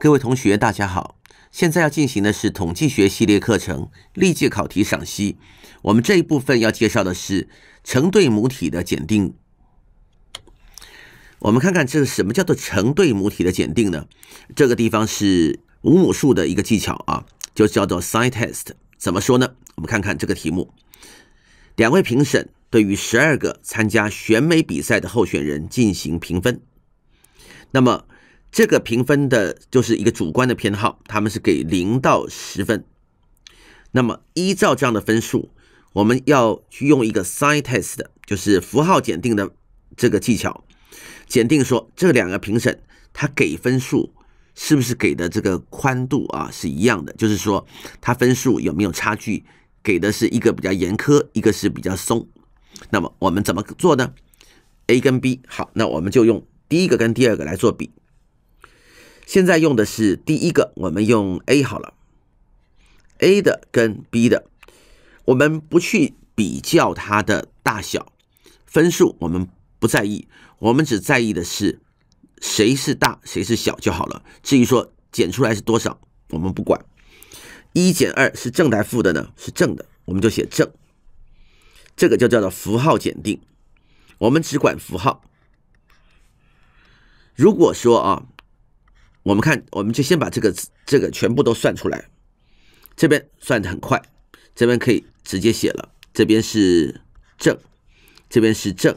各位同学，大家好！现在要进行的是统计学系列课程历届考题赏析。我们这一部分要介绍的是成对母体的检定。我们看看这个什么叫做成对母体的检定呢？这个地方是无母数的一个技巧啊，就叫做 sign test。怎么说呢？我们看看这个题目：两位评审对于十二个参加选美比赛的候选人进行评分。那么这个评分的就是一个主观的偏好，他们是给零到十分。那么依照这样的分数，我们要去用一个 sign test，就是符号检定的这个技巧，检定说这两个评审他给分数是不是给的这个宽度啊是一样的，就是说他分数有没有差距，给的是一个比较严苛，一个是比较松。那么我们怎么做呢？A 跟 B 好，那我们就用第一个跟第二个来做比。现在用的是第一个，我们用 a 好了，a 的跟 b 的，我们不去比较它的大小，分数我们不在意，我们只在意的是谁是大谁是小就好了。至于说减出来是多少，我们不管，一减二是正还是负的呢？是正的，我们就写正，这个就叫做符号检定，我们只管符号。如果说啊。我们看，我们就先把这个这个全部都算出来。这边算的很快，这边可以直接写了。这边是正，这边是正，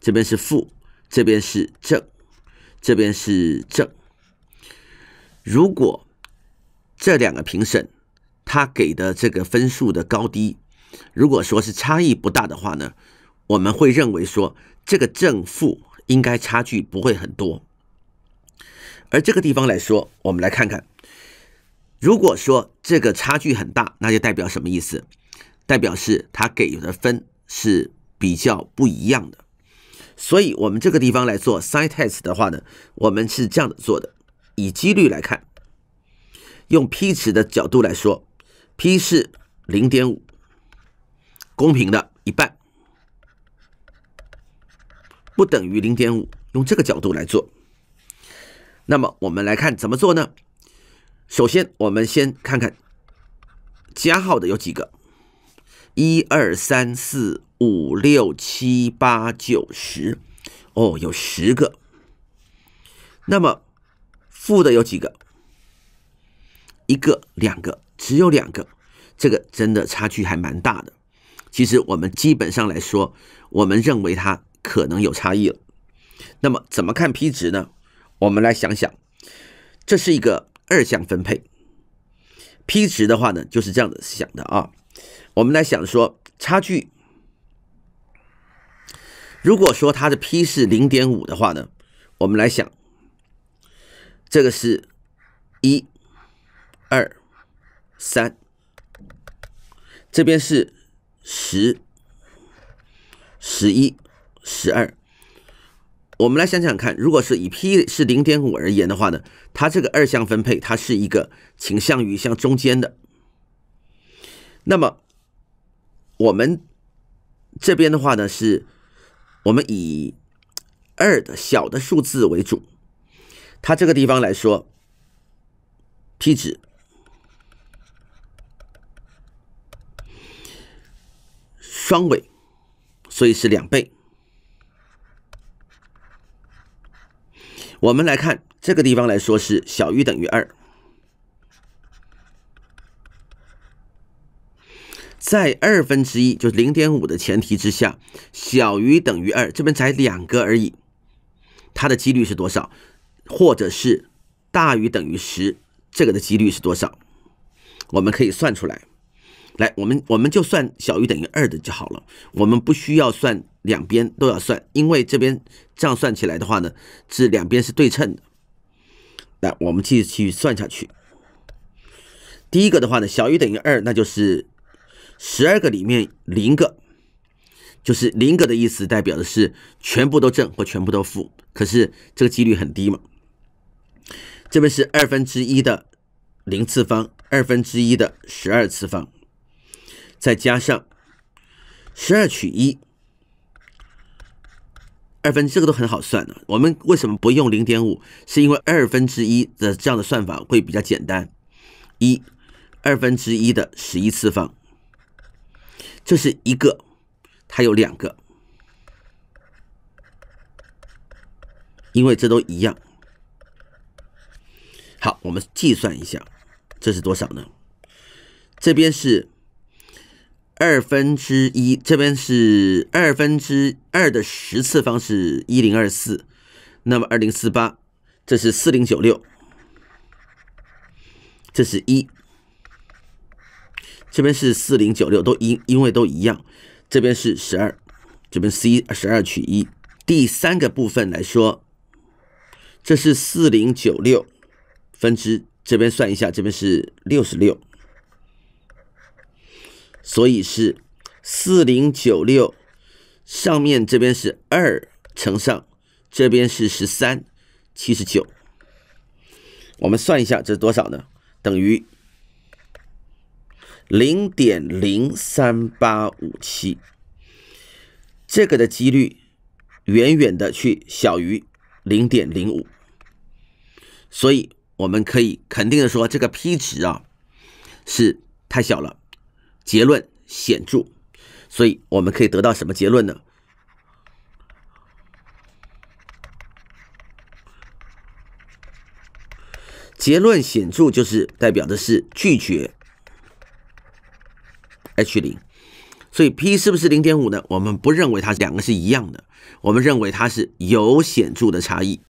这边是负，这边是正，这边是正。如果这两个评审他给的这个分数的高低，如果说是差异不大的话呢，我们会认为说这个正负应该差距不会很多。而这个地方来说，我们来看看，如果说这个差距很大，那就代表什么意思？代表是它给的分是比较不一样的。所以我们这个地方来做 sign test 的话呢，我们是这样的做的：以几率来看，用 p 值的角度来说，p 是零点五，公平的一半，不等于零点五，用这个角度来做。那么我们来看怎么做呢？首先，我们先看看加号的有几个，一二三四五六七八九十，哦，有十个。那么负的有几个？一个、两个，只有两个。这个真的差距还蛮大的。其实我们基本上来说，我们认为它可能有差异了。那么怎么看 p 值呢？我们来想想，这是一个二项分配，p 值的话呢，就是这样的想的啊。我们来想说差距，如果说它的 p 是零点五的话呢，我们来想，这个是一二三，这边是十十一十二。我们来想想看，如果是以 p 是零点五而言的话呢，它这个二项分配它是一个倾向于向中间的。那么我们这边的话呢，是我们以二的小的数字为主，它这个地方来说 p 值双尾，所以是两倍。我们来看这个地方来说是小于等于二，在二分之一就是零点五的前提之下，小于等于二，这边才两个而已，它的几率是多少？或者是大于等于十，这个的几率是多少？我们可以算出来。来，我们我们就算小于等于二的就好了，我们不需要算。两边都要算，因为这边这样算起来的话呢，是两边是对称的。来，我们继续算下去。第一个的话呢，小于等于二，那就是十二个里面零个，就是零个的意思，代表的是全部都正或全部都负，可是这个几率很低嘛。这边是二分之一的零次方，二分之一的十二次方，再加上十二取一。二分之这个都很好算的，我们为什么不用零点五？是因为二分之一的这样的算法会比较简单。一，二分之一的十一次方，这是一个，它有两个，因为这都一样。好，我们计算一下，这是多少呢？这边是。二分之一，这边是二分之二的十次方是一零二四，那么二零四八，这是四零九六，这是一，这边是四零九六，都因因为都一样，这边是十二，这边 C 十二取一，第三个部分来说，这是四零九六分之，这边算一下，这边是六十六。所以是四零九六，上面这边是二乘上，这边是十三七十九，我们算一下这是多少呢？等于零点零三八五七，这个的几率远远的去小于零点零五，所以我们可以肯定的说，这个 P 值啊是太小了。结论显著，所以我们可以得到什么结论呢？结论显著就是代表的是拒绝 H 零，所以 p 是不是零点五呢？我们不认为它两个是一样的，我们认为它是有显著的差异。